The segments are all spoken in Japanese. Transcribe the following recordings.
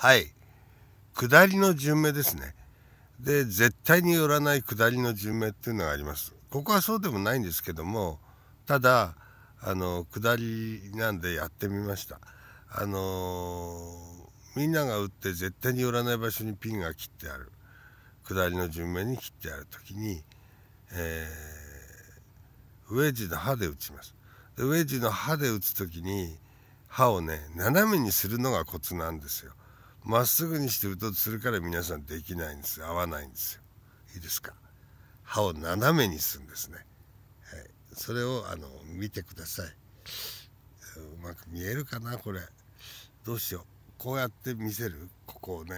はい下りの順目ですねで絶対に寄らない下りの順目っていうのがありますここはそうでもないんですけどもただあの下りなんでやってみましたあのー、みんなが打って絶対に寄らない場所にピンが切ってある下りの順目に切ってある時に、えー、ウェッジの刃で打ちますでウェッジの刃で打つ時に刃をね斜めにするのがコツなんですよまっすぐにして打とうとするから皆さんできないんです合わないんですよいいですか歯を斜めにするんですね、はい、それをあの見てくださいうまく見えるかなこれどうしようこうやって見せるここをね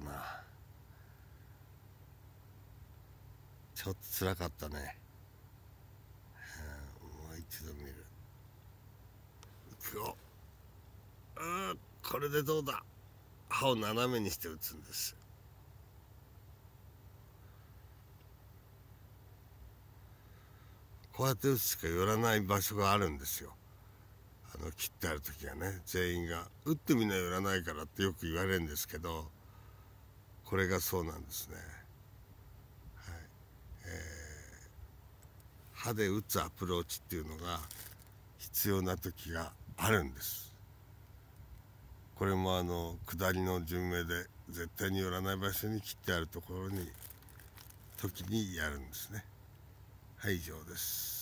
かなちょっとつらかったね、もう一度見るくおあこれでどうだ歯を斜めにして打つんですこうやって打つしか寄らない場所があるんですよあの切ってある時はね全員が「打ってみな寄らないから」ってよく言われるんですけどこれがそうなんですね、はいえー、歯で打つアプローチっていうのが必要な時があるんですこれもあの下りの順目で絶対に寄らない場所に切ってあるところに時にやるんですねはい以上です